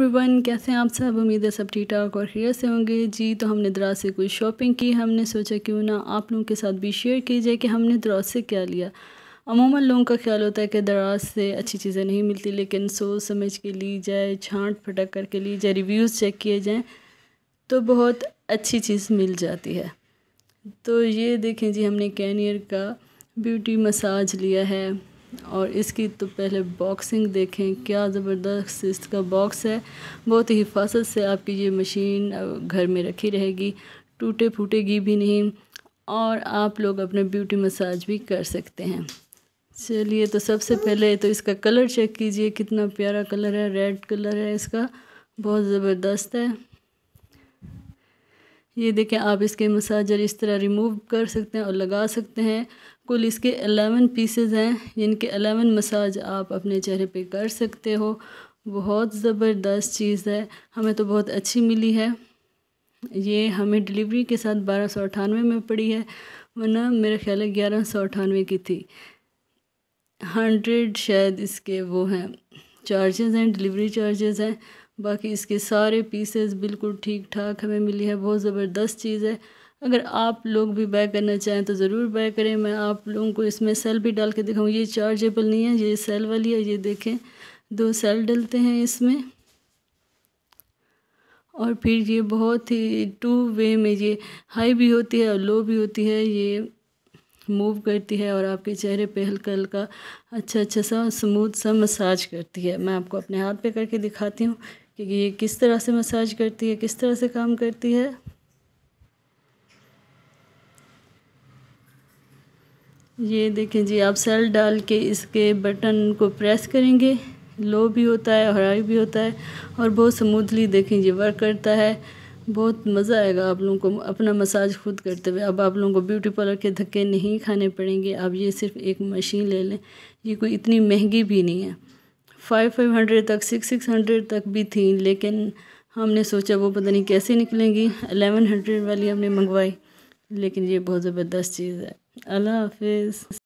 everyone कैसे हैं आप सब उम्मीद है सब ठीक ठाक और खैर से होंगे जी तो हमने दराज से कोई शॉपिंग की हमने सोचा क्यों ना आप लोगों के साथ भी शेयर की जाए कि हमने दराज से क्या लिया अमूमन लोगों का ख्याल होता है कि दराज से अच्छी चीज़ें नहीं मिलती लेकिन सोच समझ के ली जाए छांट फटक करके ली जाए रिव्यूज़ चेक किए जाएँ तो बहुत अच्छी चीज़ मिल जाती है तो ये देखें जी हमने कैनियर का ब्यूटी मसाज लिया है और इसकी तो पहले बॉक्सिंग देखें क्या ज़बरदस्त इसका बॉक्स है बहुत ही हिफाजत से आपकी ये मशीन घर में रखी रहेगी टूटे फूटेगी भी नहीं और आप लोग अपने ब्यूटी मसाज भी कर सकते हैं चलिए तो सबसे पहले तो इसका कलर चेक कीजिए कितना प्यारा कलर है रेड कलर है इसका बहुत ज़बरदस्त है ये देखें आप इसके मसाजर इस तरह रिमूव कर सकते हैं और लगा सकते हैं कुल इसके अलेवन पीसेज हैं जिनके अलेवन मसाज आप अपने चेहरे पे कर सकते हो बहुत ज़बरदस्त चीज़ है हमें तो बहुत अच्छी मिली है ये हमें डिलीवरी के साथ बारह सौ अठानवे में पड़ी है वरना मेरा ख्याल है ग्यारह सौ अठानवे की थी हंड्रेड शायद इसके वो हैं चार्जेज हैं डिलीवरी चार्जेज हैं बाकी इसके सारे पीसेस बिल्कुल ठीक ठाक हमें मिली है बहुत ज़बरदस्त चीज़ है अगर आप लोग भी बाय करना चाहें तो ज़रूर बाय करें मैं आप लोगों को इसमें सेल भी डाल के दिखाऊँ ये चार्जेबल नहीं है ये सेल वाली है ये देखें दो सेल डलते हैं इसमें और फिर ये बहुत ही टू वे में ये हाई भी होती है और लो भी होती है ये मूव करती है और आपके चेहरे पे हल्का हल्का अच्छा अच्छा सा स्मूथ सा मसाज करती है मैं आपको अपने हाथ पे करके दिखाती हूँ कि ये किस तरह से मसाज करती है किस तरह से काम करती है ये देखें जी आप सेल डाल के इसके बटन को प्रेस करेंगे लो भी होता है और हाई भी होता है और बहुत स्मूथली देखें ये वर्क करता है बहुत मज़ा आएगा आप लोगों को अपना मसाज खुद करते हुए अब आप लोगों को ब्यूटी पार्लर के धक्के नहीं खाने पड़ेंगे आप ये सिर्फ एक मशीन ले लें ये कोई इतनी महंगी भी नहीं है फाइव फाइव हंड्रेड तक सिक्स सिक्स हंड्रेड तक भी थी लेकिन हमने सोचा वो पता नहीं कैसे निकलेंगी अलेवन हंड्रेड वाली हमने मंगवाई लेकिन ये बहुत ज़बरदस्त चीज़ है अल्लाह हाफिज़